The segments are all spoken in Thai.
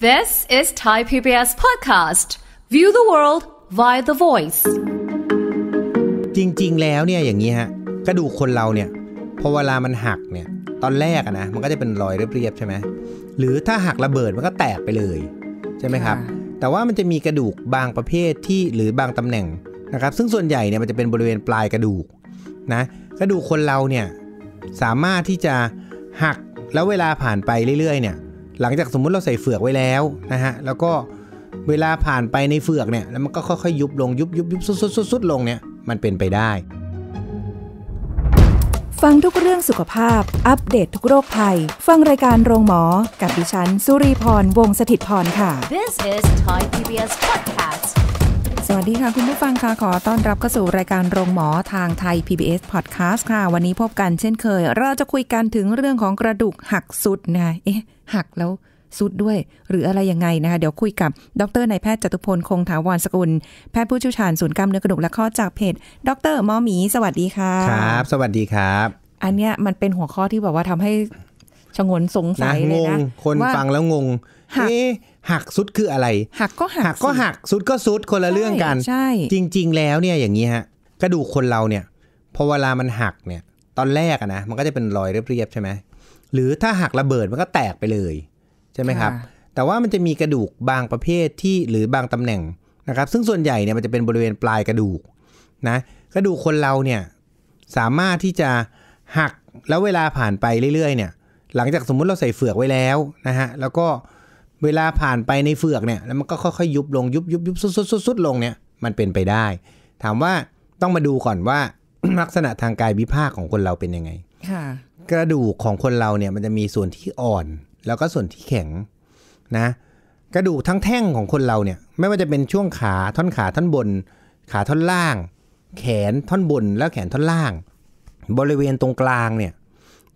This is Thai PBS podcast. View the world via the voice. จริง ๆ แล้วเนี่ยอย่างนี้ฮะกระดูกคนเราเนี่ยพอเวลามันหักเนี่ยตอนแรกนะมันก็จะเป็นรอยเรียบๆใช่ไหมหรือถ้าหักระเบิดมันก็แตกไปเลย ใช่ไหมครับ แต่ว่ามันจะมีกระดูกบางประเภทที่หรือบางตำแหน่งนะครับ ซึ่งส่วนใหญ่เนี่ยมันจะเป็นบริเวณปลายกระดูกนะกระดูกคนเราเนี่ยสามารถที่จะหักแล้วเวลาผ่านไปเรื่อยๆเนี่ยหลังจากสมมุติเราใส่เฟือกไว้แล้วนะฮะ แล้วก็เวลาผ่านไปในเฟือกเนี่ย แล้วมันก็ค่อยๆ ยุบลงยุบยุบยุบสุดุุดดลงเนี่ย มันเป็นไปได้ ฟังทุกเรื่องสุขภาพ อัปเดตททุกโรคภัย ฟังรายการโรงหมอ กับดิฉันสุรีพร วงศิตพรค่ะ This is Thai PBS Podcast วัสดีค่ะ คุณผู้ฟังค่ะ ขอต้อนรับเข้าสู่รายการโรงหมอทางไทย PBS Podcast ค่ะ วันนี้พบกันเช่นเคย เราจะคุยกันถึงเรื่องของกระดูกหักสุดนะเอ๊ะ หักแล้วสุดด้วย หรืออะไรยังไงนะคะ เดี๋ยวคุยกับดรนายแพทย์จตุพลคงถาวรสกุลแพทย์ผู้ชี่ยวชาญศูนย์กล้ามเนื้อกระดูกและข้อจากเพจดรหมอหมีสวัสดีค่ะครับ สวัสดีครับ อันเนี้ยมันเป็นหัวข้อที่แบบว่าทำให้ชงนสงสัยเลยนะคนฟังแล้วงงหักหักสุดคืออะไร หักก็หักหักก็หักสุดก็สุดคนละเรื่องกัน ใช่ จริง ๆแล้วเนี่ยอย่างนี้ฮะกระดูกคนเราเนี่ยพอเวลามันหักเนี่ย ตอนแรกนะ มันก็จะเป็นรอยเรียบๆใช่ไหมหรือถ้าหักระเบิดมันก็แตกไปเลย ใช่ไหมครับ แต่ว่ามันจะมีกระดูกบางประเภทที่หรือบางตำแหน่งนะครับซึ่งส่วนใหญ่เนี่ยมันจะเป็นบริเวณปลายกระดูกนะกระดูกคนเราเนี่ยสามารถที่จะหักแล้วเวลาผ่านไปเรื่อยๆเนี่ย หลังจากสมมุติเราใส่เฟือกไว้แล้วนะฮะแล้วก็เวลาผ่านไปในเฟือกเนี่ยแล้วมันก็ค่อยๆยุบลง ยุบยุบยุบซุดซุดซุดลงเนี่ยมันเป็นไปได้ ถามว่าต้องมาดูก่อนว่าลักษณะทางกายวิภาคของคนเราเป็นยังไง กระดูกของคนเราเนี่ยมันจะมีส่วนที่อ่อน แล้วก็ส่วนที่แข็งนะกระดูกทั้งแท่งของคนเราเนี่ยไม่ว่าจะเป็นช่วงขาท่อนขาท่อนบน ขาท่อนล่าง แขนท่อนบนแล้วแขนท่อนล่าง บริเวณตรงกลางเนี่ย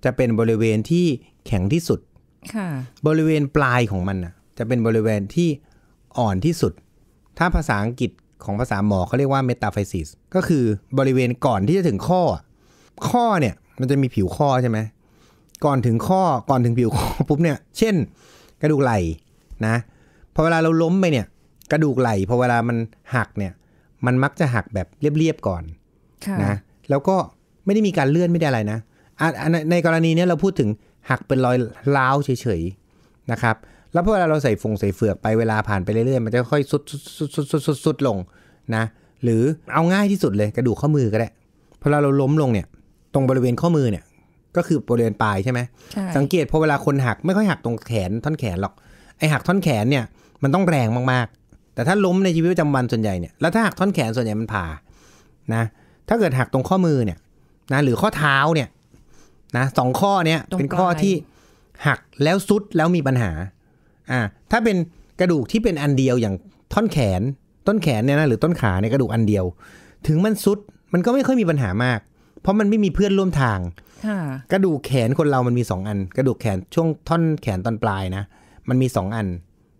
จะเป็นบริเวณที่แข็งที่สุดบริเวณปลายของมันนะจะเป็นบริเวณที่อ่อนที่สุด ถ้าภาษาอังกฤษของภาษาหมอเขาเรียกว่าเมตาไฟซิสก็คือบริเวณก่อนที่จะถึงข้อ ข้อเนี่ยมันจะมีผิวข้อใช่ไหมก่อนถึงข้อก่อนถึงผิวข้อปุ๊บเนี่ยเช่นกระดูกไหล่นะพอเวลาเราล้มไปเนี่ยกระดูกไหล่พอเวลามันหักเนี่ยมันมักจะหักแบบเรียบๆก่อนนะแล้วก็ไม่ได้มีการเลื่อนไม่ได้อะไรนะในกรณีนี้เราพูดถึงหักเป็นรอยร้าวเฉยๆนะครับ แล้วพอเราเราใส่ฟงใส่เฟือกไปเวลาผ่านไปเรื่อยๆ มันจะค่อยสุดสุดสุดสุดสุดสุดลงนะ หรือเอาง่ายที่สุดเลยกระดูกข้อมือก็ได้ พอเราเราล้มลงเนี่ยตรงบริเวณข้อมือเนี่ยก็คือบริเวณปลายใช่ไหม สังเกตพอเวลาคนหักไม่ค่อยหักตรงแขนท่อนแขนหรอก ไอหักท่อนแขนเนี่ยมันต้องแรงมากๆ แต่ถ้าล้มในชีวิตประจำวันส่วนใหญ่เนี่ย แล้วถ้าหักท่อนแขนส่วนใหญ่มันผ่านะ ถ้าเกิดหักตรงข้อมือเนี่ยนะหรือข้อเท้าเนี่ยนะสองข้อเนี้ยเป็นข้อที่หักแล้วซุดแล้วมีปัญหาอ่าถ้าเป็นกระดูกที่เป็นอันเดียวอย่างท่อนแขนต้นแขนเนี่ยนะหรือต้นขาในกระดูกอันเดียว ถึงมันซุดมันก็ไม่ค่อยมีปัญหามาก เพราะมันไม่มีเพื่อนร่วมทางกระดูกแขนคนเรามันมีสองอัน กระดูกแขนช่วงท่อนแขนตอนปลายนะ มันมีสองอัน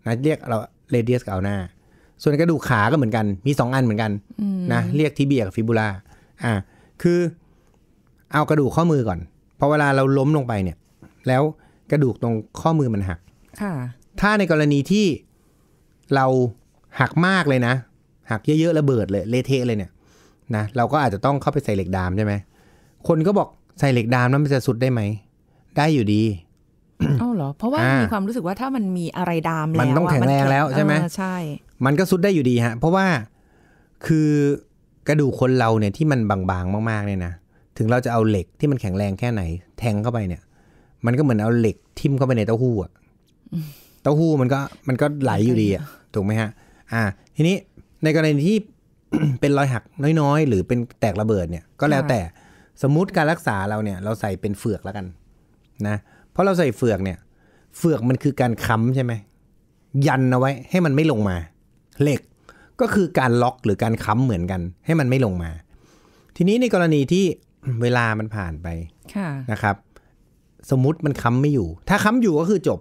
นะเรียกเราเรเดียสกับเอาหน้าส่วนกระดูกขาก็เหมือนกันมีสองอันเหมือนกันนะเรียกทิเบียกับฟิบูล่าอ่า คือเอากระดูกข้อมือก่อนพอเวลาเราล้มลงไปเนี่ย แล้วกระดูกตรงข้อมือมันหัก ค่ะ ถ้าในกรณีที่เราหักมากเลยนะหักเยอะๆระเบิดเลยเละเทะเลยเนี่ยนะเราก็อาจจะต้องเข้าไปใส่เหล็กดามใช่ไหมคนก็บอกใส่เหล็กดามแล้วมันจะสุดได้ไหมได้อยู่ดี อ้าวเหรอเพราะว่ามีความรู้สึกว่าถ้ามันมีอะไรดามแล้วมันต้องแข็งแรงแล้วใช่ไหมใช่ มันก็สุดได้อยู่ดีฮะเพราะว่าคือกระดูกคนเราเนี่ยที่มันบางๆมาก ๆเนี่ยนะถึงเราจะเอาเหล็กที่มันแข็งแรงแค่ไหน แทงเข้าไปเนี่ย มันก็เหมือนเอาเหล็กทิ่มเข้าไปในเต้าหู้อะเต้าหู้มันก็มันก็ไหลอยู่ดีอะถูกไหมฮะ อ่าทีนี้ในกรณีที่เป็นรอยหักน้อย ๆ หรือเป็นแตกระเบิดเนี่ย ก็แล้วแต่สมมติการรักษาเราเนี่ย เราใส่เป็นเฟือกแล้วกัน นะ เพราะเราใส่เฟือกเนี่ยเฟือกมันคือการค้ำใช่ไหมยันเอาไว้ ให้มันไม่ลงมา เหล็กก็คือการล็อกหรือการค้ำเหมือนกัน ให้มันไม่ลงมา ทีนี้ในกรณีที่เวลามันผ่านไปนะครับ สมมติมันค้ำไม่อยู่ ถ้าค้ำอยู่ก็คือจบ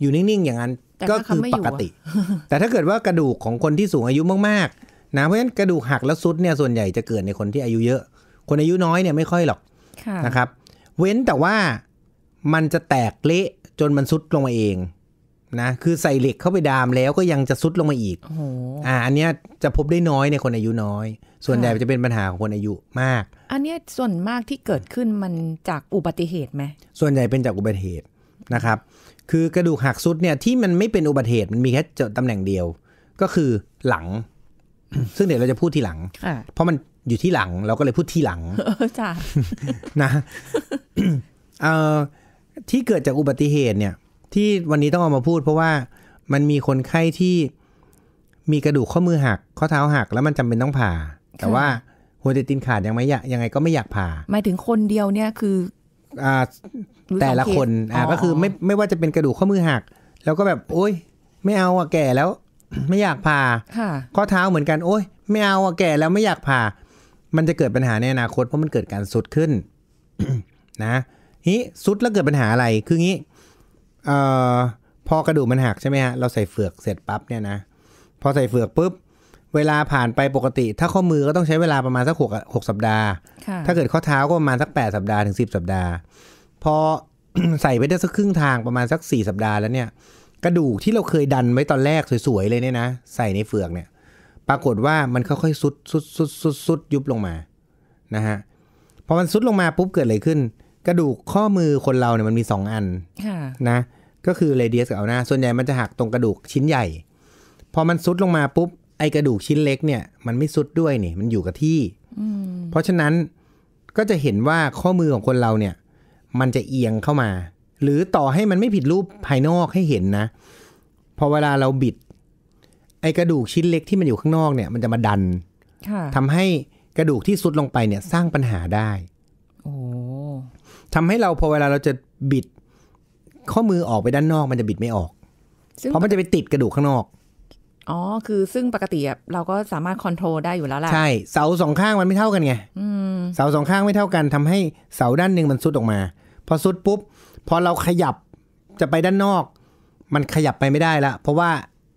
อยู่นิ่ง ๆอย่างนั้นก็คือปกติ แต่ถ้าเกิดว่ากระดูกของคนที่สูงอายุมากๆนะเพราะฉะนั้นกระดูกหักแล้วซุดเนี่ยส่วนใหญ่จะเกิดในคนที่อายุเยอะ คนอายุน้อยเนี่ยไม่ค่อยหรอกนะครับ เว้นแต่ว่ามันจะแตกเละจนมันซุดลงมาเองนะคือใส่เหล็กเข้าไปดามแล้วก็ยังจะซุดลงมาอีกอ่า อันเนี้ยจะพบได้น้อยในคนอายุน้อย ส่วนใหญ่จะเป็นปัญหาของคนอายุมาก อันเนี้ยส่วนมากที่เกิดขึ้นมันจากอุบัติเหตุไหมส่วนใหญ่เป็นจากอุบัติเหตุนะครับ คือกระดูกหักซุดเนี่ยที่มันไม่เป็นอุบัติเหตุมันมีแค่จตำแหน่งเดียว ก็คือหลัง ซึ่งเดี๋ยวเราจะพูดทีหลังเพราะมันอยู่ที่หลังเราก็เลยพูดที่หลังจ้ะนะที่เกิดจากอุบัติเหตุเนี่ยที่วันนี้ต้องเอามาพูดเพราะว่ามันมีคนไข้ที่ มีกระดูกข้อมือหัก ข้อเท้าหักแล้วมันจำเป็นต้องผ่า แต่ว่าหัวใจตีนขาดยังไม่อยากยังไงก็ไม่อยากผ่า หมายถึงคนเดียวเนี่ยคืออ่าแต่ละคนอ่าก็คือไม่ไม่ว่าจะเป็นกระดูกข้อมือหัก แล้วก็แบบโอ้ยไม่เอาอ่ะแก่แล้วไม่อยากผ่าข้อเท้าเหมือนกัน โอ้ย ไม่เอาอ่ะแก่แล้วไม่อยากผ่า มันจะเกิดปัญหาในอนาคตเพราะมันเกิดการสุดขึ้นนะนี่สุดแล้วเกิดปัญหาอะไร คืองี้เอ่อพอกระดูกมันหักใช่ไหมฮะ เราใส่เฟือกเสร็จปั๊บเนี่ยนะ พอใส่เฟือกปุ๊บเวลาผ่านไปปกติ ถ้าข้อมือก็ต้องใช้เวลาประมาณสักหกหกสัปดาห์ ถ้าเกิดข้อเท้าก็ประมาณสักแปดสัปดาห์ถึงสิบสัปดาห์ พอใส่ไปได้สักครึ่งทางประมาณสักสี่สัปดาห์แล้วเนี่ย กระดูกที่เราเคยดันไว้ตอนแรกสวยๆเลยเนี่ยนะ ใส่ในเฟือกเนี่ย ปรากฏว่ามันค่อยๆซุดซุดซุดซุดซุดยุบลงมานะฮะพอมันซุดลงมาปุ๊บเกิดอะไรขึ้น กระดูกข้อมือคนเราเนี่ยมันมีสองอันนะก็คือเรเดียสกับเอาหนาส่วนใหญ่มันจะหักตรงกระดูกชิ้นใหญ่ พอมันซุดลงมาปุ๊บไอกระดูกชิ้นเล็กเนี่ย มันไม่ซุดด้วยนี่มันอยู่กับที่เพราะฉะนั้นก็จะเห็นว่าข้อมือของคนเราเนี่ย มันจะเอียงเข้ามา หรือต่อให้มันไม่ผิดรูปภายนอกให้เห็นนะ พอเวลาเราบิด ไอกระดูกชิ้นเล็กที่มันอยู่ข้างนอกเนี่ย มันจะมาดันทำให้กระดูกที่ซุดลงไปเนี่ย สร้างปัญหาได้ทำให้เราพอเวลาเราจะบิดข้อมือออกไปด้านนอกมันจะบิดไม่ออก เพราะมันจะไปติดกระดูกข้างนอก อ๋อ คือซึ่งปกติเราก็สามารถคอนโทรลได้อยู่แล้วล่ะใช่ เสาสองข้างมันไม่เท่ากันไงเสาสองข้างไม่เท่ากัน ทำให้เสาด้านหนึ่งมันซุดออกมา พอซุดปุ๊บ พอเราขยับจะไปด้านนอก มันขยับไปไม่ได้ละเพราะว่า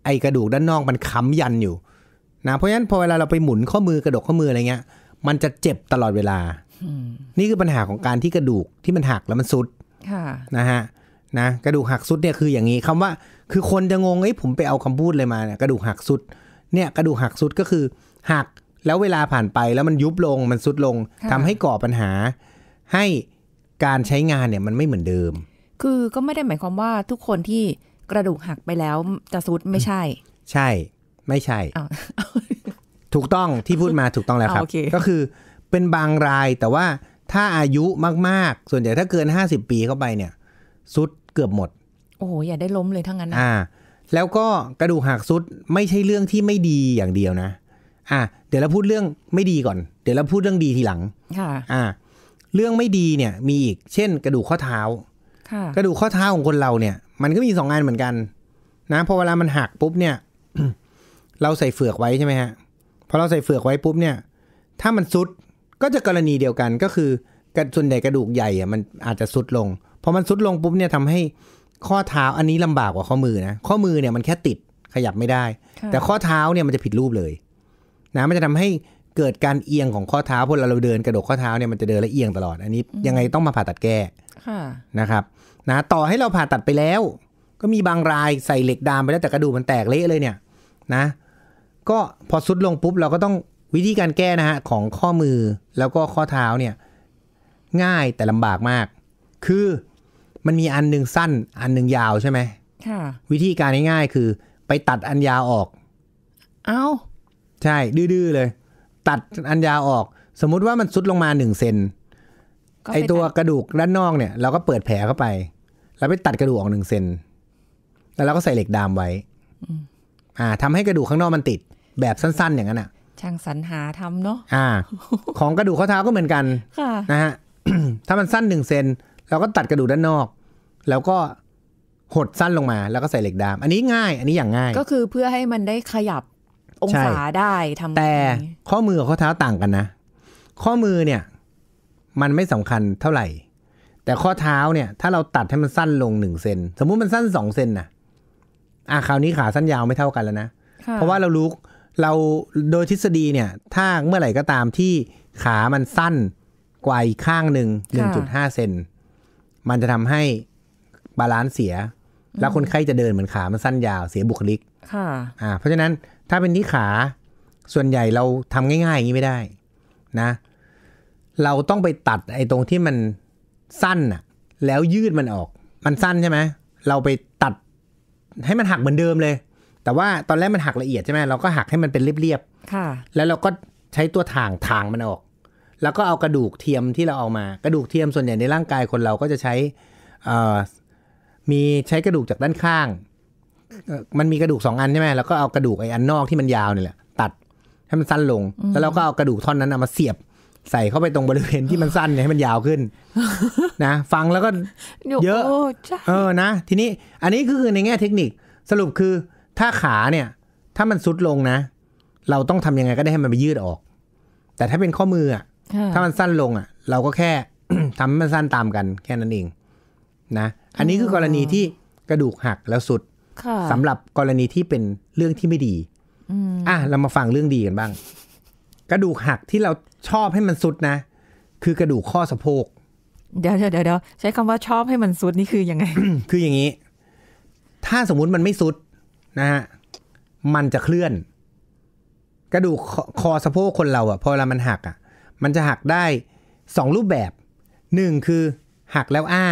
ไอกระดูกด้านนอกมันค้ำยันอยู่ นะ เพราะฉะนั้นพอเวลาเราไปหมุนข้อมือกระดกข้อมืออะไรเงี้ย มันจะเจ็บตลอดเวลานี่คือปัญหาของการที่กระดูกที่มันหักแล้วมันซุดนะฮะนะกระดูกหักสุดเนี่ยคืออย่างนี้ คำว่าคือคนจะงงไอ้ผมไปเอาคำพูดเลยมาเนี่ยกระดูกหักสุดเนี่ยกระดูกหักสุดก็คือ หักแล้วเวลาผ่านไปแล้วมันยุบลงมันสุดลง ทำให้ก่อปัญหาให้การใช้งานเนี่ยมันไม่เหมือนเดิม คือก็ไม่ได้หมายความว่าทุกคนที่กระดูกหักไปแล้วจะสุดไม่ใช่ ใช่ไม่ใช่ ถูกต้องที่พูดมาถูกต้องแล้วครับก็คือเป็นบางรายแต่ว่าถ้าอายุมากๆ ส่วนใหญ่ถ้าเกิน 50 ปีเข้าไปเนี่ย สุดกือบหมดโอ้โหอย่าได้ล้มเลยทั้งนั้นนะอ่าแล้วก็กระดูกหักซุดไม่ใช่เรื่องที่ไม่ดีอย่างเดียวนะ อ่าเดี๋ยวเราพูดเรื่องไม่ดีก่อน เดี๋ยวเราพูดเรื่องดีทีหลังค่ะอ่า เรื่องไม่ดีเนี่ย มีอีกเช่นกระดูกข้อเท้า ค่ะ กระดูกข้อเท้าของคนเราเนี่ย มันก็มีสองงานเหมือนกัน นะพอเวลามันหักปุ๊บเนี่ยเราใส่เฟือกไว้ใช่ไหมฮะพอเราใส่เฟือกไว้ปุ๊บเนี่ยถ้ามันซุดก็จะกรณีเดียวกันก็คือส่วนใหญ่กระดูกใหญ่อะมันอาจจะซุดลงพอมันซุดลงปุ๊บเนี่ยทำให้ข้อเท้าอันนี้ลำบากกว่าข้อมือนะข้อมือเนี่ยมันแค่ติดขยับไม่ได้ แต่ข้อเท้าเนี่ยมันจะผิดรูปเลย นะมันจะทำให้เกิดการเอียงของข้อเท้าพอเราเดินกระดกข้อเท้าเนี่ยมันจะเดินและเอียงตลอดอันนี้ยังไงต้องมาผ่าตัดแก้นะครับ นะ ต่อให้เราผ่าตัดไปแล้ว ก็มีบางรายใส่เหล็กดามไปแล้วแต่กระดูกมันแตกเละเลยเนี่ย นะ ก็พอสุดลงปุ๊บ เราก็ต้องวิธีการแก้นะฮะของข้อมือแล้วก็ข้อเท้าเนี่ย ง่ายแต่ลำบากมาก คือมันมีอันหนึ่งสั้น อันหนึ่งยาวใช่ไหมค่ะ วิธีการง่ายๆคือ ไปตัดอันยาวออก เอา้า ใช่ ดื้อเลย ตัดอันยาวออก สมมุติว่ามันซุดลงมาหนึ่งเซน ไอตัวกระดูกด้านนอกเนี่ยเราก็เปิดแผลเข้าไป แล้วไปตัดกระดูกออกหนึ่งเซนแล้วเราก็ใส่เหล็กดามไว้ อ่า ทำให้กระดูกข้างนอกมันติดแบบสั้น ๆ อย่างนั้นอ่ะ ช่างสรรหาทำเนาะอ่า ของกระดูกข้อเท้าก็เหมือนกันนะฮะถ้ามันสั้นหนึ่งเซนเราก็ตัดกระดูกด้านนอก แล้วก็หดสั้นลงมาแล้วก็ใส่เหล็กดาม อันนี้ง่าย อันนี้อย่างง่าย ก็คือเพื่อให้มันได้ขยับองศาได้ทำแต่ข้อมือกับข้อเท้าต่างกันนะ ข้อมือเนี่ยมันไม่สำคัญเท่าไหร่ แต่ข้อเท้าเนี่ย ถ้าเราตัดให้มันสั้นลงหนึ่งเซนสมมุติมันสั้นสองเซนนะอ่าคราวนี้ขาสั้นยาวไม่เท่ากันแล้วนะ เพราะว่าเรารู้ เราโดยทฤษฎีเนี่ยถ้าเมื่อไหร่ก็ตามที่ขามันสั้นกว่าอีกข้างหนึ่งหนึ่งจุดห้าเซนมันจะทำให้บาลานซ์เสียแล้วคนไข้จะเดินเหมือนขา มันสั้นยาวเสียบุคลิกค่ะอ่าเพราะฉะนั้นถ้าเป็นที่ขาส่วนใหญ่เราทำง่ายๆอย่างนี้ไม่ได้นะ เราต้องไปตัดไอ้ตรงที่มันสั้นอะแล้วยืดมันออก มันสั้นใช่ไหมเราไปตัดให้มันหักเหมือนเดิมเลย แต่ว่าตอนแรกมันหักละเอียดใช่ไหมเราก็หักให้มันเป็นเรียบๆแล้วเราก็ใช้ตัวถ่างถ่างมันออกแล้วก็เอากระดูกเทียมที่เราเอามา กระดูกเทียมส่วนใหญ่ในร่างกายคนเราก็จะใช้มีใช้กระดูกจากด้านข้าง มันมีกระดูกสองอันใช่ไหมแล้วก็เอากระดูกไอ้อันนอกที่มันยาวนี่แหละตัดให้มันสั้นลง แล้วเราก็เอากระดูกท่อนนั้นมาเสียบ ใส่เข้าไปตรงบริเวณที่มันสั้นเนี่ยให้มันยาวขึ้นนะฟังแล้วก็เยอะเออนะทีนี้ อันนี้คือในแง่เทคนิคสรุปคือถ้าขาเนี่ยถ้ามันซุดลงนะเราต้องทำยังไง ก็ได้ให้มันไปยืดออก แต่ถ้าเป็นข้อมืออ่ะถ้ามันสั้นลงอ่ะ เราก็แค่ทำมันสั้นตามกัน แค่นั้นเอง นะ อันนี้คือกรณีที่กระดูกหักแล้วสุดสำหรับกรณีที่เป็นเรื่องที่ไม่ดีอ่ะ เรามาฟังเรื่องดีกันบ้าง กระดูกหักที่เราชอบให้มันสุดนะ คือกระดูกข้อสะโพกเดี๋ยวเดี๋ยวเดี๋ยวใช้คำว่าชอบให้มันสุดนี่คือยังไง คืออย่างนี้ถ้าสมมุติมันไม่สุดนะฮะมันจะเคลื่อน กระดูกคอสะโพกคนเราอะพอเรามันหักอะมันจะหักได้2รูปแบบ 1 คือหักแล้วอ้า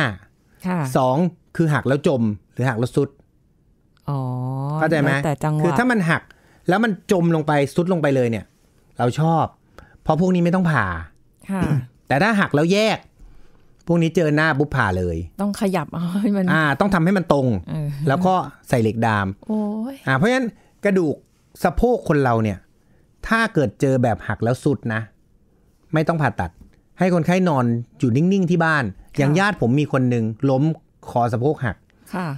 สองคือหักแล้วจมหรือหักแล้วสุดเข้าใจไหมคือ ถ้ามันหักแล้วมันจมลงไปสุดลงไปเลยเนี่ย เราชอบ เพราะพวกนี้ไม่ต้องผ่าแต่ถ้าหักแล้วแยก พวกนี้เจอหน้าบุ๊บผ่าเลย ต้องขยับให้มันอ่า ต้องทำให้มันตรงแล้วก็ใส่เหล็กดาม โอ้ยอ่า เพราะฉะนั้นกระดูกสะโพกคนเราเนี่ย ถ้าเกิดเจอแบบหักแล้วสุดนะไม่ต้องผ่าตัด ให้คนไข้นอนอยู่นิ่ง ๆ ที่บ้าน อย่างญาติผมมีคนหนึ่งล้มคอสะโพกหัก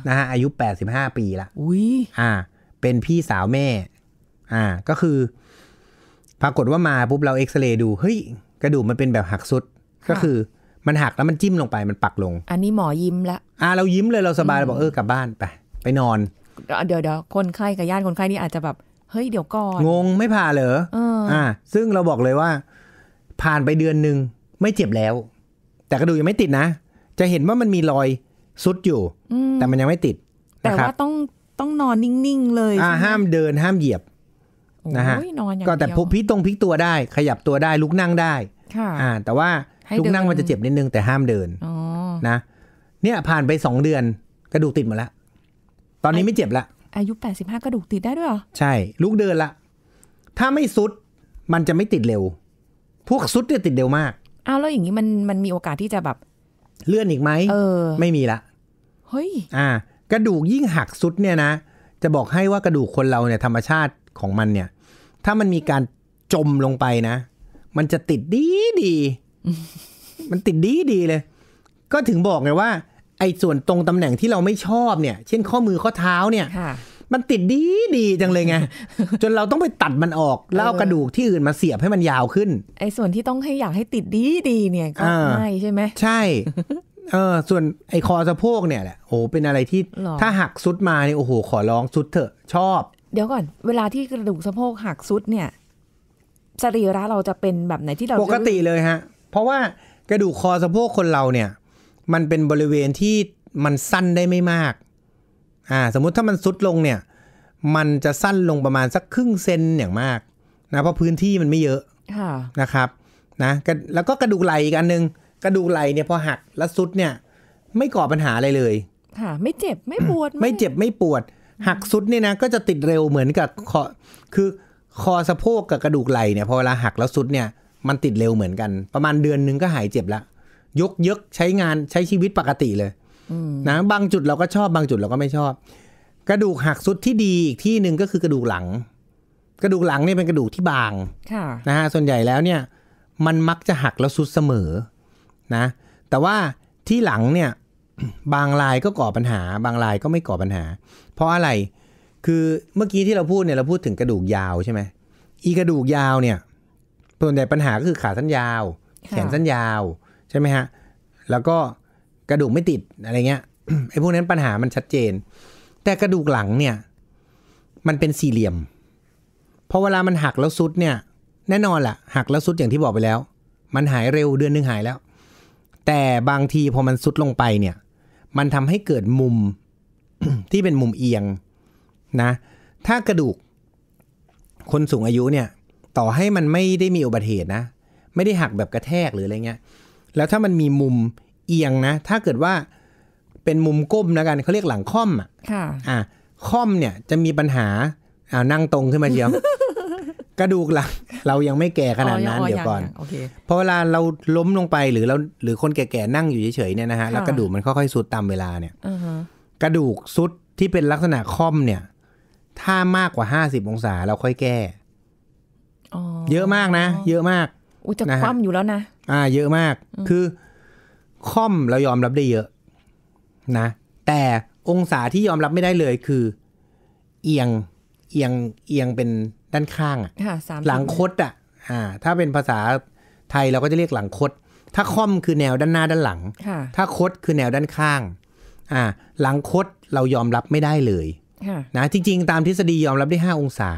นะฮะ อายุ 85 ปีละ อุ้ยอ่า เป็นพี่สาวแม่ อ่า ก็คือปรากฏว่ามา ปุ๊บ เราเอ็กซเรย์ดู เฮ้ย กระดูกมันเป็นแบบหักสุด ก็คือ มันหักแล้วมันจิ้มลงไปมันปักลง อันนี้หมอยิ้มละอ่า เรายิ้มเลยเราสบายเราบอกเออกลับบ้านไปไปนอนเดี๋ยวเดี๋ยวคนไข้กับญาติคนไข้นี่อาจจะแบบเฮ้ยเดี๋ยวก่อนงงไม่ผ่าเหรออ่าซึ่งเราบอกเลยว่าผ่านไปเดือนหนึ่ง ไม่เจ็บแล้ว แต่กระดูกยังไม่ติดนะ จะเห็นว่ามันมีรอยซุดอยู่ แต่มันยังไม่ติด แต่ว่าต้องต้องนอนนิ่งๆเลยห้ามเดินห้ามเหยียบ นะฮะก็แต่พิกตรงพิกตัวได้ ขยับตัวได้ ลุกนั่งได้ ค่ะ อ่า แต่ว่าลุกนั่งมันจะเจ็บนิดนึงแต่ห้ามเดินนะเนี่ย ผ่านไปสองเดือนกระดูกติดหมดแล้วตอนนี้ไม่เจ็บละอายุแปดสิบห้ากระดูกติดได้ด้วยหรอใช่ ลุกเดินละถ้าไม่สุดมันจะไม่ติดเร็วพวกซุดเนี่ยติดเร็วมาก อ้าว แล้วอย่างนี้มันมันมีโอกาสที่จะแบบเลื่อนอีกไหมเออ ไม่มีละ เฮ้ยอ่า กระดูกยิ่งหักซุดเนี่ยนะ จะบอกให้ว่ากระดูกคนเราเนี่ย ธรรมชาติของมันเนี่ย ถ้ามันมีการจมลงไปนะ มันจะติดดีดี มันติดดีดีเลย ก็ถึงบอกไงว่าไอ้ส่วนตรงตำแหน่งที่เราไม่ชอบเนี่ย เช่นข้อมือข้อเท้าเนี่ยมันติดดีดีจังเลยไง จนเราต้องไปตัดมันออกแล้วเอากระดูกที่อื่นมาเสียบให้มันยาวขึ้น ไอ้ส่วนที่ต้องให้อยากให้ติดดีดีเนี่ยก็ไม่ใช่ไหม ใช่ เออส่วนไอ้คอสะโพกเนี่ยแหละโอ้เป็นอะไรที่ถ้าหักซุดมาเนี่ยโอ้โหขอร้องซุดเถอะชอบ เดี๋ยวก่อน เวลาที่กระดูกสะโพกหักซุดเนี่ยสรีระเราจะเป็นแบบไหนที่เราปกติเลยฮะ เพราะว่ากระดูกคอสะโพกคนเราเนี่ย มันเป็นบริเวณที่มันสั้นได้ไม่มากอ่าสมมุติถ้ามันซุดลงเนี่ย มันจะสั้นลงประมาณสักครึ่งเซนอย่างมากนะเพราะพื้นที่มันไม่เยอะะนะครับนะแล้วก็กระดูกไหลอีกอันนึงกระดูกไหลเนี่ยพอหักแล้วซุดเนี่ย ไม่ก่อปัญหาอะไรเลยค่ะไม่เจ็บไม่ปวด ไม่เจ็บไม่ปวด หักซุดเนี่ยนะ ก็จะติดเร็วเหมือนกับคอคือคอสะโพกกับกระดูกไหลเนี่ยพอเวลาหักแล้วซุดเนี่ย มันติดเร็วเหมือนกันประมาณเดือนนึงก็หายเจ็บละยกยกใช้งานใช้ชีวิตปกติเลยนะบางจุดเราก็ชอบ บางจุดเราก็ไม่ชอบ กระดูกหักสุดที่ดีอีกที่หนึ่งก็คือกระดูกหลัง กระดูกหลังเนี่ยเป็นกระดูกที่บางนะฮะส่วนใหญ่แล้วเนี่ย มันมักจะหักแล้วสุดเสมอนะ แต่ว่าที่หลังเนี่ย บางรายก็ก่อปัญหา บางรายก็ไม่ก่อปัญหา เพราะอะไรคือเมื่อกี้ที่เราพูดเนี่ยเราพูดถึงกระดูกยาว ใช่ไหมอีกระดูกยาวเนี่ยส่วนใหญ่ปัญหาก็คือขาสั้นยาว แขนสั้นยาวใช่ไหมฮะแล้วก็กระดูกไม่ติดอะไรเงี้ยไอ้พวกนั้นปัญหามันชัดเจน แต่กระดูกหลังเนี่ย มันเป็นสี่เหลี่ยมพอเวลามันหักแล้วซุดเนี่ยแน่นอนละ่ะ หักแล้วซุดอย่างที่บอกไปแล้ว มันหายเร็วเดือนนึงหายแล้ว แต่บางทีพอมันซุดลงไปเนี่ย มันทำให้เกิดมุมที่เป็นมุมเอียงนะ ถ้ากระดูกคนสูงอายุเนี่ย ต่อให้มันไม่ได้มีอุบัติเหตุนะไม่ได้หักแบบกระแทกหรืออะไรเงี้ยแล้วถ้ามันมีมุมเอียงนะถ้าเกิดว่าเป็นมุมก้มนะกันเขาเรียกหลังค่อมอ่ะค่ะ อ่ะค่อมเนี่ยจะมีปัญหาอ่านั่งตรงขึ้นมาเดียว กระดูกหลังเรายังไม่แก่ขนาดนั้นเดี๋ยวก่อนพอเวลาเราล้มลงไปหรือเราหรือคนแก่ๆนั่งอยู่เฉยๆเนี่ยนะฮะแล้วกระดูกมันค่อยๆซุดตามเวลาเนี่ยกระดูกซุดที่เป็นลักษณะค่อมเนี่ย ถ้ามากกว่าห้าสิบองศาเราค่อยแก้เยอะมากนะเยอะมากอุ้จะคว่ำอยู่แล้วนะอ่าเยอะมากคือค่อม เรายอมรับได้เยอะ นะ แต่องศาที่ยอมรับไม่ได้เลยคือ เอียง เอียงเอียงเป็นด้านข้างอ่ะหลังคดอ่ะ อ่า ถ้าเป็นภาษาไทยเราก็จะเรียกหลังคดถ้าค่อมคือแนวด้านหน้าด้านหลังถ้าคดคือแนวด้านข้าง อ่า หลังคดเรายอมรับไม่ได้เลยนะจริงๆตามทฤษฎียอมรับได้ห้าองศา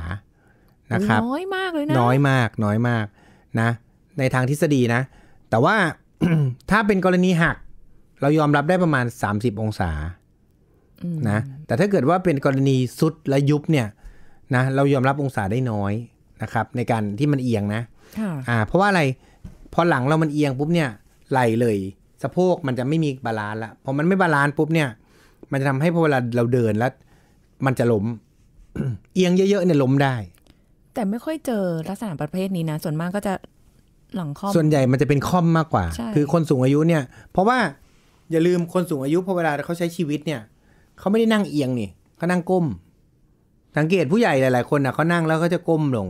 นะครับน้อยมากเลยนะน้อยมาก น้อยมากนะ ในทางทฤษฎีนะ แต่ว่าถ้าเป็นกรณีหัก เรายอมรับได้ประมาณสสามิบองศานะแต่ถ้าเกิดว่าเป็นกรณีสุดและยุบเนี่ยนะ เรายอมรับองศาได้น้อยนะครับ ในการที่มันเอียงนะอ่า เพราะว่าอะไรพอหลังเรามันเอียงปุ๊บเนี่ย ไหลเลย สะโพกมันจะไม่มีบาลานซ์ละพอมันไม่บาลานซ์ปุ๊บเนี่ย มันจะทำให้พอเวลาเราเดินแล้ว มันจะล้มเอียงเยอะๆเนี่ยล้มได้ แต่ไม่ค่อยเจอลักษณะประเภทนี้นะส่วนมากก็จะหลังคอม ส่วนใหญ่มันจะเป็นคอมมากกว่า คือคนสูงอายุเนี่ย เพราะว่าอย่าลืมคนสูงอายุพอเวลาเขาใช้ชีวิตเนี่ยเขาไม่ได้นั่งเอียงนี่เขานั่งก้ม สังเกตผู้ใหญ่หลาย ๆคนนะเขานั่งแล้วเขาจะก้มลง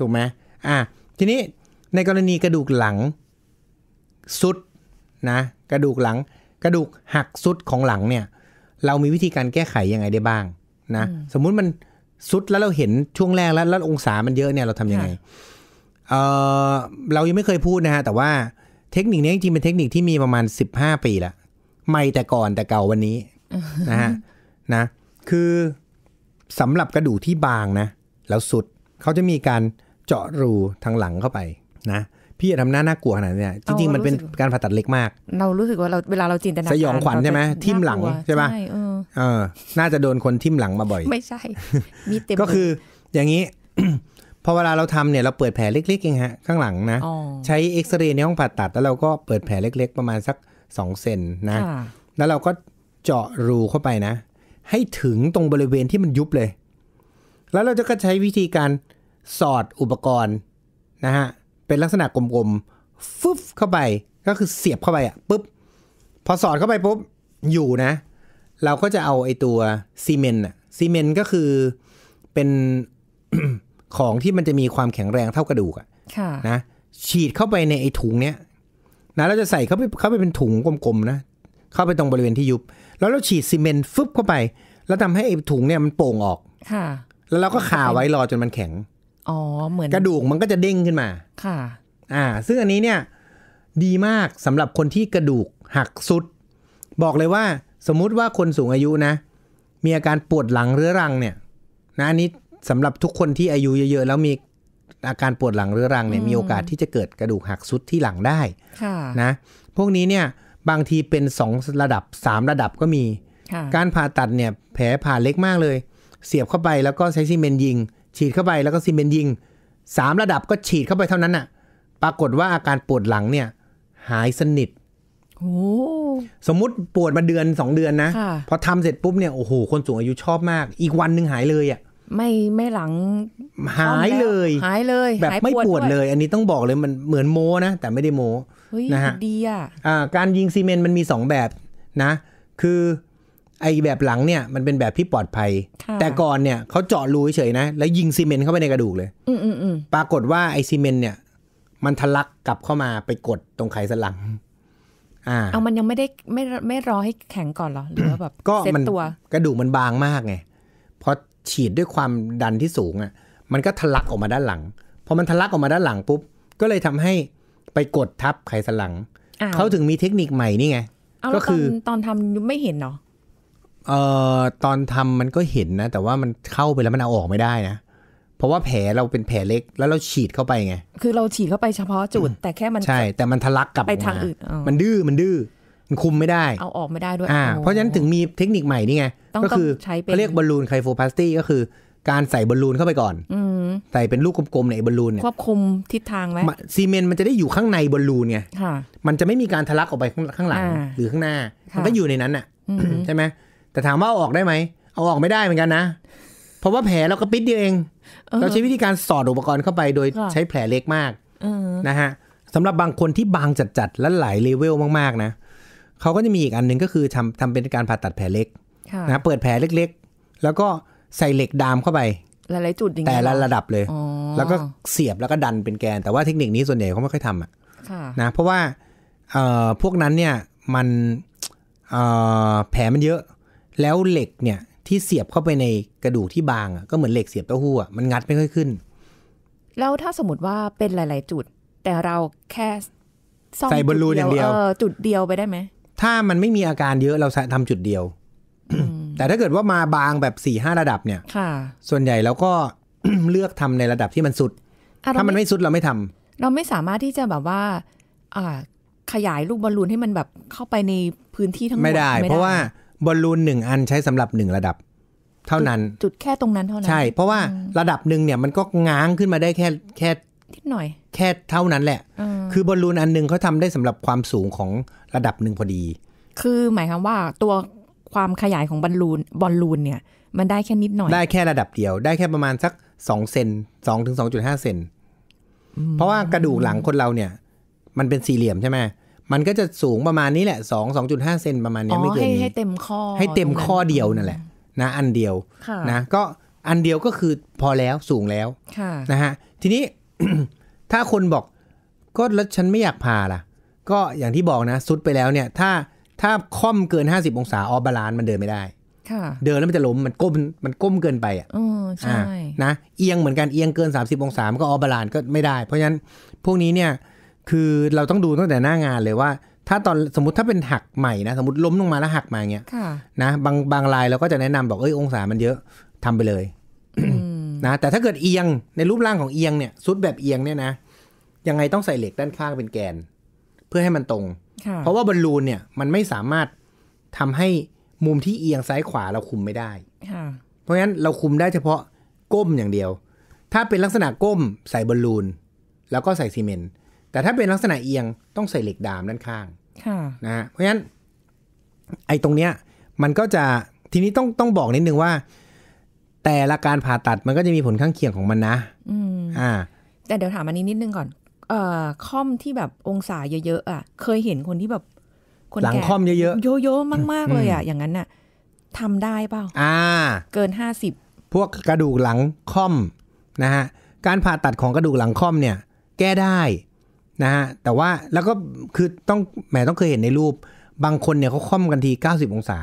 ถูกไหมอ่ะทีนี้ในกรณีกระดูกหลังสุดนะกระดูกหลัง กระดูกหักสุดของหลังเนี่ย เรามีวิธีการแก้ไขยังไงได้บ้างนะสมมุติมันสุดแล้วเราเห็นช่วงแรกแล้วแล้วองศา มันเยอะเนี่ยเราทํำยังไงเออเรายังไม่เคยพูดนะฮะ แต่ว่าเทคนิคนี้จริงๆเป็นเทคนิคที่มีประมาณ 15 ปีละไม่แต่ก่อนแต่เก่าวันนี้นะฮะนะ คือสำหรับกระดูกที่บางนะ แล้วสุดเขาจะมีการเจาะรูทางหลังเข้าไป นะพี่ทำหน้าน่ากลัวขนาดนี้จริงๆ มันเป็นการผ่าตัดเล็กมาก เรารู้สึกว่าเราเวลาเราจินตนาการสยองขวัญใช่ไหมทิ่มหลังใช่ไหมเออ น่าจะโดนคนทิ่มหลังมาบ่อย ไม่ใช่มีเต็มก็คืออย่างนี้พอเวลาเราทำเนี่ย เราเปิดแผลเล็ก ๆ เองฮะ ข้างหลังนะ ใช้เอ็กซเรย์ในห้องผ่าตัด แล้วเราก็เปิดแผลเล็ก ๆ ประมาณสัก2เซนนะ แล้วเราก็เจาะรูเข้าไปนะ ให้ถึงตรงบริเวณที่มันยุบเลย แล้วเราจะก็ใช้วิธีการสอดอุปกรณ์นะฮะ เป็นลักษณะกลมๆฟึบเข้าไปก็คือเสียบเข้าไปอ่ะปุ๊บ พอสอดเข้าไปปุ๊บอยู่นะเราก็จะเอาไอตัวซีเมนต์อะซีเมนต์ก็คือเป็นของที่มันจะมีความแข็งแรงเท่ากระดูกอะนะฉีดเข้าไปในไอ้ถุงเนี้ยนะเราจะใส่เข้าไปเข้าไปเป็นถุงกลมๆนะเข้าไปตรงบริเวณที่ยุบแล้วเราฉีดซีเมนต์ฟึบเข้าไปแล้วทำให้ไอ้ถุงเนี่ยมันโป่งออกค่ะ แล้วเราก็คาไว้รอจนมันแข็งอ๋อเหมือนกระดูกมันก็จะเด้งขึ้นมาค่ะ อ่าซึ่งอันนี้เนี่ย ดีมากสำหรับคนที่กระดูกหักสุด บอกเลยว่าสมมุติว่าคนสูงอายุนะ มีอาการปวดหลังเรื้อรังเนี่ยนะอันนี้สำหรับทุกคนที่อายุเยอะๆแล้วมีอาการปวดหลังเรื้อรังเนี่ยมีโอกาสที่จะเกิดกระดูกหักซุดที่หลังได้นะพวกนี้เนี่ยบางทีเป็นสองระดับสามระดับก็มีการผ่าตัดเนี่ยแผลผ่าเล็กมากเลย เสียบเข้าไปแล้วก็ใช้ซีเมนต์ยิง ฉีดเข้าไปแล้วก็ซีเมนต์ยิงสามระดับก็ฉีดเข้าไปเท่านั้นน่ะ ปรากฏว่าอาการปวดหลังเนี่ยหายสนิทสมมุติปวดมาเดือนสองเดือนนะพอทำเสร็จปุ๊บเนี่ยโอ้โหคนสูงอายุชอบมากอีกวันหนึ่งหายเลยอะ่ะไม่ไม่หลัง หายเลยหายเลยแบบไม่ปวดเลย อันนี้ต้องบอกเลยมันเหมือนโมนะแต่ไม่ได้โมนะฮะดีอ่ะการยิงซีเมนต์มันมี2แบบนะ คือไอแบบหลังเนี่ย มันเป็นแบบที่ปลอดภัย แต่ก่อนเนี่ยเขาเจาะรูเฉยนะ แล้วยิงซีเมนต์เข้าไปในกระดูกเลย อืปรากฏว่าไอซีเมนต์เนี่ย มันทะลักกลับเข้ามาไปกดตรงไขสันหลัง อ่าเอามันยังไม่ได้ไม่ไม่รอให้แข็งก่อนหรอหรือว่าแบบก็เซตตัว กระดูกมันบางมากไงฉีดด้วยความดันที่สูงอะ่ะมันก็ทะลักออกมาด้านหลังพอมันทะลักออกมาด้านหลังปุ๊บ ก็เลยทำให้ไปกดทับไขสันหลัง เขาถึงมีเทคนิคใหม่นี่ไงก็คือตอนทำไม่เห็นเนาะเอ่อตอนทำมันก็เห็นนะแต่ว่ามันเข้าไปแล้วมันเอาออกไม่ได้นะเพราะว่าแผลเราเป็นแผลเล็ก แล้วเราฉีดเข้าไปไง คือเราฉีดเข้าไปเฉพาะจุด แต่แค่มันใช่แต่มันทะลักกลับไปทางอื่นมันดื้อมันดื้อมันคุมไม่ได้ เอาออกไม่ได้ด้วยอ่าเพราะฉะนั้นถึงมีเทคนิคใหม่นี่ไง ก็คือเขาเรียกบอลลูนไคโฟพลาสตี้ก็คือการใส่บอลลูนเข้าไปก่อนอใส่เป็นลูกกลมๆในบอลลูนเนี่ย ควบคุมทิศทางไว้ซีเมนต์มันจะได้อยู่ข้างในบอลลูนไงมันจะไม่มีการทะลักออกไปข้างหลัง หรือข้างหน้า มันก็อยู่ในนั้นอ่ะใช่ไหม แต่ถามว่าเอาออกได้ไหม เอาออกไม่ได้เหมือนกันนะ เพราะว่าแผลเราก็ปิดเดียวเอง เราใช้วิธีการสอดอุปกรณ์เข้าไปโดยใช้แผลเล็กมากนะฮะสำหรับบางคนที่บางจัดๆและหลายเลเวลมากๆนะเขาก็จะมีอีกอันนึงก็คือทำทำเป็นการผ่าตัดแผลเล็กนะเปิดแผลเล็ก ๆ แล้วก็ใส่เหล็กดามเข้าไปหลายจุดงแต่ละระดับเลยแล้วก็เสียบแล้วก็ดันเป็นแกน แต่ว่าเทคนิคนี้ส่วนใหญ่เขาไม่ค่อยทำอ่ะ นะ เพราะว่าพวกนั้นเนี่ยมันแผลมันเยอะ แล้วเหล็กเนี่ยที่เสียบเข้าไปในกระดูกที่บางก็เหมือนเหล็กเสียบเต้าหู้อ่ะมันงัดไม่ค่อยขึ้น แล้วถ้าสมมติว่าเป็นหลาย ๆจุด แต่เราแค่ใส่บอลลูนอย่างเดียวจุดเดียวไปได้ไหมถ้ามันไม่มีอาการเยอะ เราทำจุดเดียว แต่ถ้าเกิดว่ามาบางแบบสี่ห้าระดับเนี่ยส่วนใหญ่เราก็เลือกทำในระดับที่มันสุด ถ้ามันไม่สุดเราไม่ทำ เราไม่สามารถที่จะแบบว่า อ่า ขยายลูกบอลลูนให้มันแบบเข้าไปในพื้นที่ทั้งหมด ไม่ได้ เพราะว่าบอลลูนหนึ่งอันใช้สำหรับหนึ่งระดับเท่านั้น จุดแค่ตรงนั้นเท่านั้น ใช่เพราะว่าระดับหนึ่งเนี่ยมันก็ง้างขึ้นมาได้แค่แค่นิดหน่อย แค่เท่านั้นแหละ คือบอลลูนอันนึงเขาทำได้สำหรับความสูงของระดับหนึ่งพอดี คือหมายความว่า ตัวความขยายของบอลลูนบอลลูนเนี่ย มันได้แค่นิดหน่อย ได้แค่ระดับเดียวได้แค่ประมาณสักสองเซนสองถึงสองจุดห้าเซน เพราะว่ากระดูกหลังคนเราเนี่ย มันเป็นสี่เหลี่ยมใช่ไหมมันก็จะสูงประมาณนี้แหละสองสองจุดห้าเซนประมาณนี้ไม่เกินให้เต็มข้อ ให้เต็มข้อเดียวนั่นแหละ นะ อันเดียวนะ ก็อันเดียวก็คือพอแล้วสูงแล้วนะฮะทีนี้ถ้าคนบอกก็แล้วฉันไม่อยากผ่าล่ะ ก็อย่างที่บอกนะซุดไปแล้วเนี่ย ถ้าถ้าค่อมเกิน 50 องศาออบาลานมันเดินไม่ได้เดินแล้วมันจะล้มมันก้มมันก้มเกินไปอ่ะใช่นะ เอียงเหมือนกันเอียงเกิน 30 องศามันก็ออบาลานก็ไม่ได้ เพราะฉะนั้นพวกนี้เนี่ยคือเราต้องดูตั้งแต่หน้างานเลยว่า ถ้าตอนสมมติถ้าเป็นหักใหม่นะสมมติล้มลงมาแล้วหักมาเงี้ยนะบางบางลายเราก็จะแนะนำบอกเอ้ยองศามันเยอะทำไปเลยนะแต่ถ้าเกิดเอียงในรูปร่างของเอียงเนี่ยซุดแบบเอียงเนี่ยนะยังไงต้องใส่เหล็กด้านข้างเป็นแกน เพื่อให้มันตรงเพราะว่าบอลลูนเนี่ย มันไม่สามารถทำให้มุมที่เอียงซ้ายขวาเราคุมไม่ได้เพราะฉะนั้นเราคุมได้เฉพาะก้มอย่างเดียว ถ้าเป็นลักษณะก้ม ใส่บอลลูนแล้วก็ใส่ซีเมนต์แต่ถ้าเป็นลักษณะเอียงต้องใส่เหล็กดามด้านข้างนะเพราะฉะนั้นไอ้ตรงเนี้ย มันก็จะทีนี้ต้องต้องบอกนิดนึงว่าแต่ละการผ่าตัดมันก็จะมีผลข้างเคียงของมันนะอ่า แต่เดี๋ยวถามอันนี้นิดนึงก่อน เอ่อค่อมที่แบบองศาเยอะ ๆอ่ะเคยเห็นคนที่แบบ คนแก่หลังค่อมเยอะๆเยอะๆมากๆเลย อ่ะ อย่างนั้นน่ะทำได้เปล่าอ่า เกินห้าสิบพวกกระดูกหลังค่อมนะฮะ การผ่าตัดของกระดูกหลังค่อมเนี่ย แก้ได้นะฮะแต่ว่าแล้วก็คือต้องแหมต้องเคยเห็นในรูป บางคนเนี่ยเขาค่อมกันที90องศา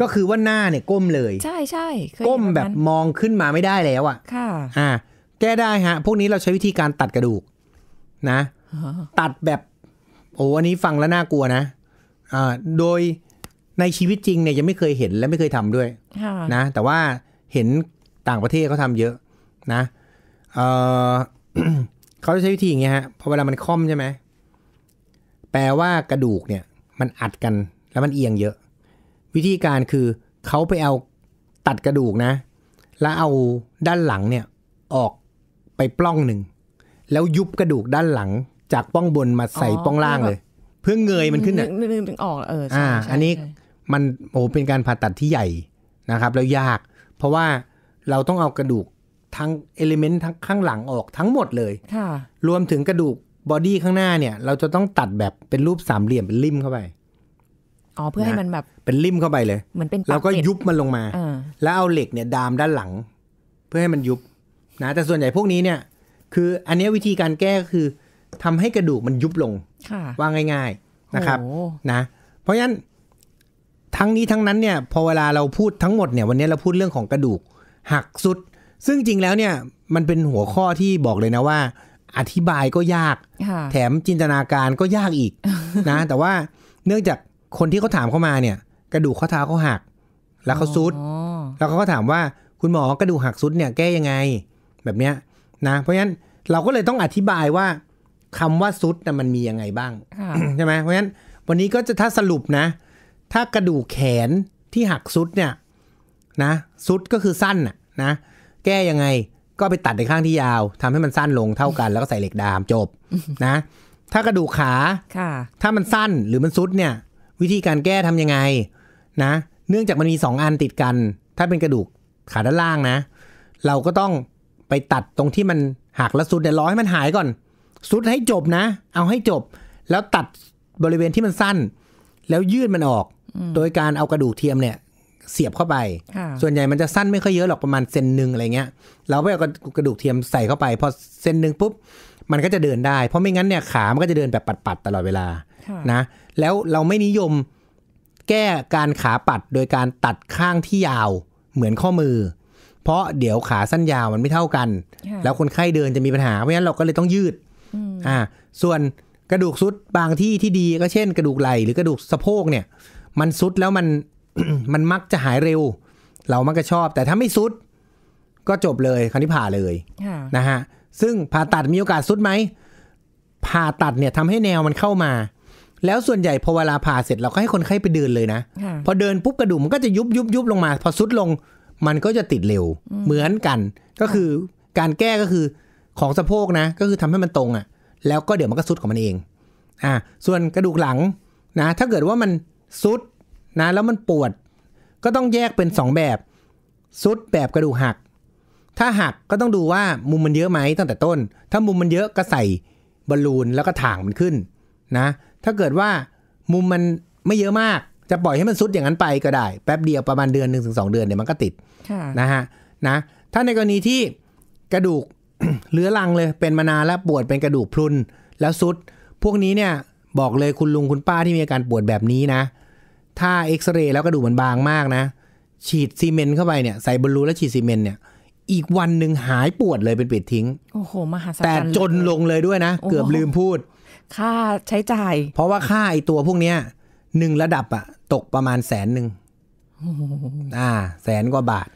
ก็คือว่าหน้าเนี่ยก้มเลย ใช่ใช่ ก้มแบบมองขึ้นมาไม่ได้แล้วอ่ะ ค่ะ อ่าแก้ได้ฮะพวกนี้เราใช้วิธีการตัดกระดูก นะตัดแบบโอ้อันนี้ฟังแล้วน่ากลัวนะอ่าโดยในชีวิตจริงเนี่ยยังไม่เคยเห็น และไม่เคยทำด้วยนะ แต่ว่าเห็นต่างประเทศเขาทาเยอะ นะเออเขาจะใช้วิธีอย่างเงี้ยฮะพอเวลามันค่อมใช่ไหมแปลว่ากระดูกเนี่ย มันอัดกันแล้วมันเอียงเยอะวิธีการคือเขาไปเอาตัดกระดูกนะ แล้วเอาด้านหลังเนี่ยออกไปปล้องหนึ่ง แล้วยุบกระดูกด้านหลังจากป้องบนมาใส่ป้องล่างเลย เพื่อเงยมันขึ้นเนี่ยนึกถึงออกเอออ่าอันนี้มันโอ้เป็นการผ่าตัดที่ใหญ่นะครับ แล้วยากเพราะว่าเราต้องเอากระดูกทั้งเอลิเมนต์ทั้งข้างหลังออกทั้งหมดเลยค่ะรวมถึงกระดูกบอดี้ข้างหน้าเนี่ยเราจะต้องตัดแบบเป็นรูปสามเหลี่ยมเป็นริมเข้าไปอ๋อเพื่อให้มันแบบ เป็นริ่มเข้าไปเลยเหมือนเป็นแล้วก็ยุบมันลงมาแล้วเอาเหล็กเนี่ยดามด้านหลัง เพื่อให้มันยุบนะ แต่ส่วนใหญ่พวกนี้เนี่ย คืออันนี้วิธีการแก้ก็คือ ทำให้กระดูกมันยุบลงว่าง่ายๆนะครับนะ เพราะฉะนั้นทั้งนี้ทั้งนั้นเนี่ยพอเวลาเราพูดทั้งหมดเนี่ย วันนี้เราพูดเรื่องของกระดูกหักสุด ซึ่งจริงแล้วเนี่ยมันเป็นหัวข้อที่บอกเลยนะว่า อธิบายก็ยาก แถมจินตนาการก็ยากอีกนะแต่ว่าเนื่องจากคนที่เขาถามเข้ามาเนี่ย กระดูกข้อเท้าเขาหัก แล้วเขาซุดแล้วเขาก็ถามว่า คุณหมอกระดูกหักซุดเนี่ยแก้ยังไง แบบเนี้ย นะ เพราะฉะนั้นเราก็เลยต้องอธิบายว่า คำว่าซุดนะมันมียังไงบ้างใช่ไหมเพราะฉะนั้นวันนี้ก็จะถ้าสรุปนะ ถ้ากระดูกแขนที่หักซุดเนี่ยนะซุดก็คือสั้นนะแก้ยังไงก็ไปตัดในข้างที่ยาว ทำให้มันสั้นลงเท่ากันแล้วก็ใส่เหล็กดามจบนะ ถ้ากระดูกขาถ้ามันสั้นหรือมันซุดเนี่ยวิธีการแก้ทํำยังไงนะเนื่องจากมันมี 2 อันติดกัน ถ้าเป็นกระดูกขาด้านล่างนะ เราก็ต้องไปตัดตรงที่มันหักและสุดเดี๋ยวรอให้มันหายก่อน สุดให้จบนะ เอาให้จบ แล้วตัดบริเวณที่มันสั้น แล้วยืดมันออก โดยการเอากระดูกเทียมเนี่ย เสียบเข้าไป ส่วนใหญ่มันจะสั้นไม่ค่อยเยอะหรอกประมาณเซนหนึ่งอะไรเงี้ยเราไปเอากระดูกเทียมใส่เข้าไปพอเซนหนึ่งปุ๊บ มันก็จะเดินได้เพราะไม่งั้นเนี่ยขามันก็จะเดินแบบปัดๆตลอดเวลานะแล้วเราไม่นิยมแก้การขาปัดโดยการตัดข้างที่ยาวเหมือนข้อมือ เพราะเดี๋ยวขาสั้นยาวมันไม่เท่ากัน แล้วคนไข้เดินจะมีปัญหา เพราะฉะนั้นเราก็เลยต้องยืด อ่า ส่วนกระดูกซุดบางที่ที่ดีก็เช่น กระดูกไหล่หรือกระดูกสะโพกเนี่ย มันซุดแล้วมันมันมักจะหายเร็ว เรามักจะชอบ แต่ถ้าไม่ซุด ก็จบเลยคันที่ผ่าเลยนะฮะ ซึ่งผ่าตัดมีโอกาสซุดไหม ผ่าตัดเนี่ยทำให้แนวมันเข้ามาแล้วส่วนใหญ่ พอเวลาผ่าเสร็จเราก็ให้คนไข้ไปเดินเลยนะ พอเดินปุ๊บกระดูกมันก็จะยุบยุบยุบลงมา พอซุดลงมันก็จะติดเร็ว เหมือนกัน ก็คือการแก้ก็คือของสะโพกนะ ก็คือทำให้มันตรงอะ่ะ แล้วก็เดี๋ยวมันก็ซุดของมันเอง อ่าส่วนกระดูกหลังนะ ถ้าเกิดว่ามันซุดนะ แล้วมันปวดก็ต้องแยกเป็น2แบบ ซุดแบบกระดูกหัก ถ้าหักก็ต้องดูว่ามุมมันเยอะไหมตั้งแต่ต้น ถ้ามุมมันเยอะก็ใส่บอลลูนแล้วก็ถ่างมันขึ้นนะถ้าเกิดว่ามุมมันไม่เยอะมากจะปล่อยให้มันซุดอย่างนั้นไปก็ได้ แป๊บเดียวประมาณเดือนหนึ่งถึงสองเดือนเนี่ยมันก็ติดนะฮะนะถ้าในกรณีที่กระดูกเลื้อรังเลยเป็นมานานแล้วปวดเป็นกระดูกพรุนแล้วซุด พวกนี้เนี่ย บอกเลยคุณลุงคุณป้าที่มีอาการปวดแบบนี้นะ ถ้าเอ็กซเรย์แล้วกระดูกมันบางมากนะ ฉีดซีเมนต์เข้าไปเนี่ย ใส่บอลลูแล้วฉีดซีเมนต์เนี่ยอีกวันหนึ่งหายปวดเลยเป็นปิดทิ้งโอ้โหมหาศาลแต่จนลงเลยด้วยนะเกือบลืมพูดค่าใช้จ่าย เพราะว่าค่าไอตัวพวกเนี้ยหนึ่งระดับอะตกประมาณแสนหนึ่งอ่า แสนกว่าบาท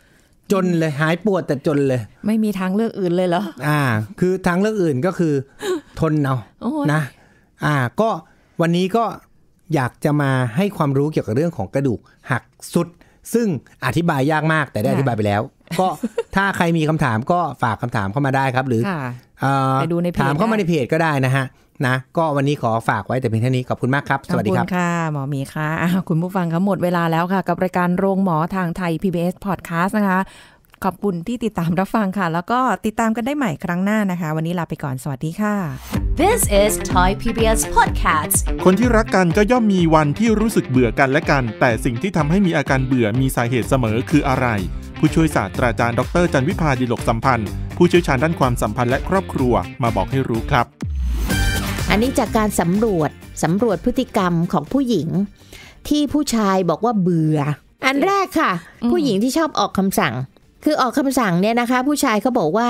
จนเลยหายปวดแต่จนเลย ไม่มีทางเลือกอื่นเลยเหรออ่า คือทางเลือกอื่นก็คือทนเอานะ อ่า ก็วันนี้ก็อยากจะมาให้ความรู้เกี่ยวกับเรื่องของกระดูก หักสุดซึ่งอธิบายยากมากแต่ได้อธิบายไปแล้ว ก็ถ้าใครมีคำถามก็ฝากคำถามเข้ามาได้ครับ หรืออถามเข้ามาในเพจก็ได้นะฮะนะ ก็วันนี้ขอฝากไว้แต่เพียงเท่านี้ ขอบคุณมากครับ สวัสดีครับ ขอบคุณค่ะ หมอมีค่ะคุณผู้ฟังคะหมดเวลาแล้วค่ะ กับรายการโรงหมอทางไทย PBS Podcast นะคะ ขอบคุณที่ติดตามรับฟังค่ะ แล้วก็ติดตามกันได้ใหม่ครั้งหน้านะคะ วันนี้ลาไปก่อน สวัสดีค่ะ This is Thai PBS Podcast คนที่รักกันก็ย่อมมีวันที่รู้สึกเบื่อกันและกัน แต่สิ่งที่ทำให้มีอาการเบื่อ มีสาเหตุเสมอคืออะไร ผู้ช่วยศาสตราจารย์ ดรจันวิพาดิลกสัมพันธ์ ผู้เชี่ยวชาญด้านความสัมพันธ์และครอบครัว มาบอกให้รู้ครับอันนี้จากการสำรวจสำรวจพฤติกรรมของผู้หญิงที่ผู้ชายบอกว่าเบื่อ อันแรกค่ะ ผู้หญิงที่ชอบออกคำสั่ง คือออกคำสั่งเนี่ยนะคะ ผู้ชายเขาบอกว่า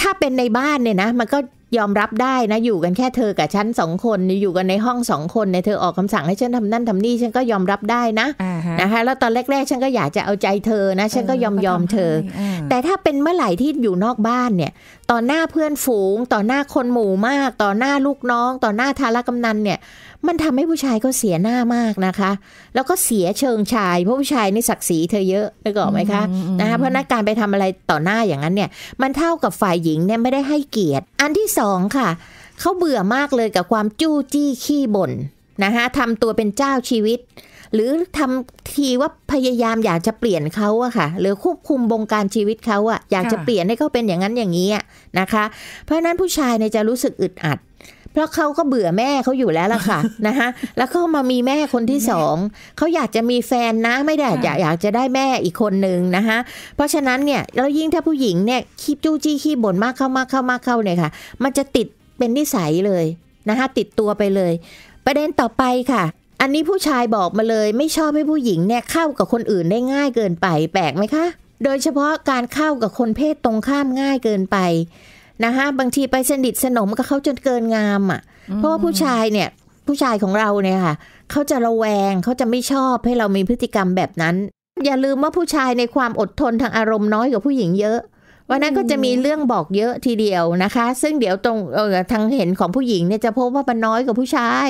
ถ้าเป็นในบ้านเนี่ยนะมันก็ยอมรับได้นะอยู่กันแค่เธอกับฉันสองคนอยู่กันในห้องสองคนเนี่ยเธอออกคำสั่งให้ฉันทำนั่นทำนี่ฉันก็ยอมรับได้นะนะคะแล้วตอนแรกๆฉันก็อยากจะเอาใจเธอนะฉันก็ยอมยอมเธอ แต่ถ้าเป็นเมื่อไหร่ที่อยู่นอกบ้านเนี่ยต่อหน้าเพื่อนฝูง ต่อหน้าคนหมู่มาก ต่อหน้าลูกน้อง ต่อหน้าทารกำนันเนี่ย มันทำให้ผู้ชายก็เสียหน้ามากนะคะ แล้วก็เสียเชิงชายเพราะผู้ชายนศักดิ์ศรีเธอเยอะด้ก่อกไหมคะนะคะเพราะนักการไปทำอะไรต่อหน้าอย่างนั้นเนี่ยมันเท่ากับฝ่ายหญิงเนี่ยไม่ได้ให้เกียรติ อันที่สองค่ะเขาเบื่อมากเลยกับความจู้จี้ขี้บ่นนะคะทำตัวเป็นเจ้าชีวิตหรือทำทีว่าพยายามอยากจะเปลี่ยนเขาอะค่ะ หรือควบคุมบงการชีวิตเขาอะอยากจะเปลี่ยนให้เขาเป็นอย่างนั้นอย่างนี้นะคะ เพราะนั้นผู้ชายเนี่ยจะรู้สึกอึดอัด เพราะเขาก็เบื่อแม่เขาอยู่แล้วล่ะค่ะนะคะแล้วก็มามีแม่คนที่สองเขาอยากจะมีแฟนนะไม่ได้อยากอยากจะได้แม่อีกคนหนึ่งนะคะเพราะฉะนั้นเนี่ยแล้วยิ่งถ้าผู้หญิงเนี่ยคีบจู้จี้ขี้บ่นมากเข้ามากเข้ามากเข้าเนี่ยค่ะมันจะติดเป็นนิสัยเลยนะคะติดตัวไปเลย ประเด็นต่อไปค่ะอันนี้ผู้ชายบอกมาเลยไม่ชอบให้ผู้หญิงเนี่ยเข้ากับคนอื่นได้ง่ายเกินไป แปลกไหมคะ โดยเฉพาะการเข้ากับคนเพศตรงข้ามง่ายเกินไปนะคะบางทีไปสนิทสนมกับเขาจนเกินงามอะ่ะเพราะว่าผู้ชายเนี่ย ผู้ชายของเราเนี่ยค่ะเขาจะระแวงเขาจะไม่ชอบให้เรามีพฤติกรรมแบบนั้น อย่าลืมว่าผู้ชายในความอดทนทางอารมณ์น้อยกว่าผู้หญิงเยอะวันนั้นก็จะมีเรื่องบอกเยอะทีเดียวนะคะ ซึ่งเดี๋ยวตรงเออทางเห็นของผู้หญิงเนี่ยจะพบว่ามันน้อยกว่าผู้ชาย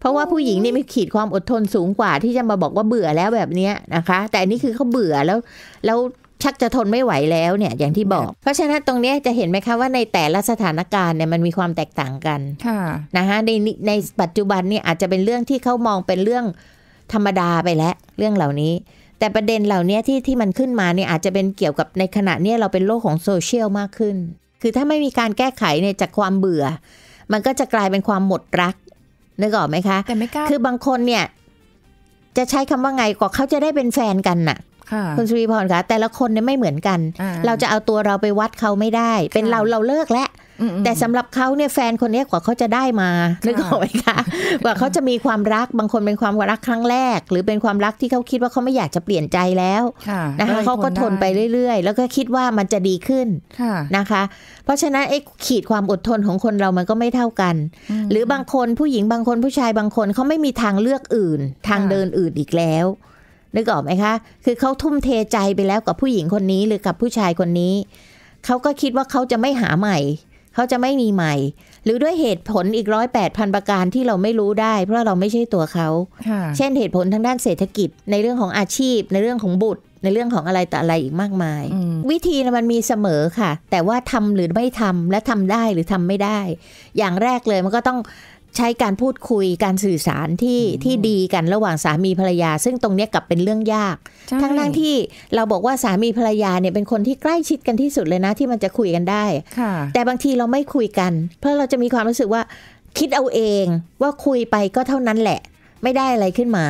เพราะว่าผู้หญิงนี่มีขีดความอดทนสูงกว่าที่จะมาบอกว่าเบื่อแล้วแบบนี้นะคะ แต่อันนี้คือเขาเบื่อแล้วแล้วชักจะทนไม่ไหวแล้วเนี่ยอย่างที่บอกเพราะฉะนั้นตรงนี้จะเห็นไหมคะว่าในแต่ละสถานการณ์เนี่ยมันมีความแตกต่างกันนะคะในในปัจจุบันเนี่ยอาจจะเป็นเรื่องที่เขามองเป็นเรื่องธรรมดาไปแล้วเรื่องเหล่านี้แต่ประเด็นเหล่านี้ที่ที่มันขึ้นมาเนี่ยอาจจะเป็นเกี่ยวกับในขณะนี้เราเป็นโลกของโซเชียลมากขึ้น คือถ้าไม่มีการแก้ไขเนี่ย จากความเบื่อ มันก็จะกลายเป็นความหมดรักนึกออกไหมคะแต่ไม่กล้าคือบางคนเนี่ย จะใช้คำว่าไงกว่าเขาจะได้เป็นแฟนกันน่ะคุณสุริพรคะแต่ละคนเนี่ยไม่เหมือนกัน เราจะเอาตัวเราไปวัดเขาไม่ได้ เป็นเราเราเลิกแล้วแต่สำหรับเขาเนี่ยแฟนคนนี้กว่าเขาจะได้มานึกออกไหมคะกว่าเขาจะมีความรักบางคนเป็นความรักครั้งแรก หรือเป็นความรักที่เขาคิดว่าเขาไม่อยากจะเปลี่ยนใจแล้วนะคะเขาก็ทนไปเรื่อย ๆ แล้วก็คิดว่ามันจะดีขึ้นนะคะ เพราะฉะนั้นไอ้ขีดความอดทนของคนเรามันก็ไม่เท่ากัน หรือบางคนผู้หญิงบางคนผู้ชายบางคนเขาไม่มีทางเลือกอื่น ทางเดินอื่นอีกแล้วนึกออกไหมคะ คือเขาทุ่มเทใจไปแล้วกับผู้หญิงคนนี้หรือกับผู้ชายคนนี้ เขาก็คิดว่าเขาจะไม่หาใหม่เขาจะไม่มีใหม่ หรือด้วยเหตุผลอีกร้อยแปดพันประการที่เราไม่รู้ได้ เพราะเราไม่ใช่ตัวเขา เช่นเหตุผลทางด้านเศรษฐกิจในเรื่องของอาชีพ ในเรื่องของบุตร ในเรื่องของอะไรต่ออะไรอีกมากมาย วิธีมันมีเสมอค่ะ แต่ว่าทำหรือไม่ทำและทำได้หรือทำไม่ได้ อย่างแรกเลยมันก็ต้องใช้การพูดคุยการสื่อสารที่ที่ดีกันระหว่างสามีภรรยา ซึ่งตรงนี้กลับเป็นเรื่องยากทั้งนั้นที่เราบอกว่าสามีภรรยาเนี่ยเป็นคนที่ใกล้ชิดกันที่สุดเลยนะที่มันจะคุยกันได้แต่บางทีเราไม่คุยกัน เพราะเราจะมีความรู้สึกว่าคิดเอาเองว่าคุยไปก็เท่านั้นแหละ ไม่ได้อะไรขึ้นมา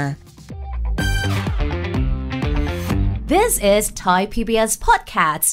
This is Thai PBS podcast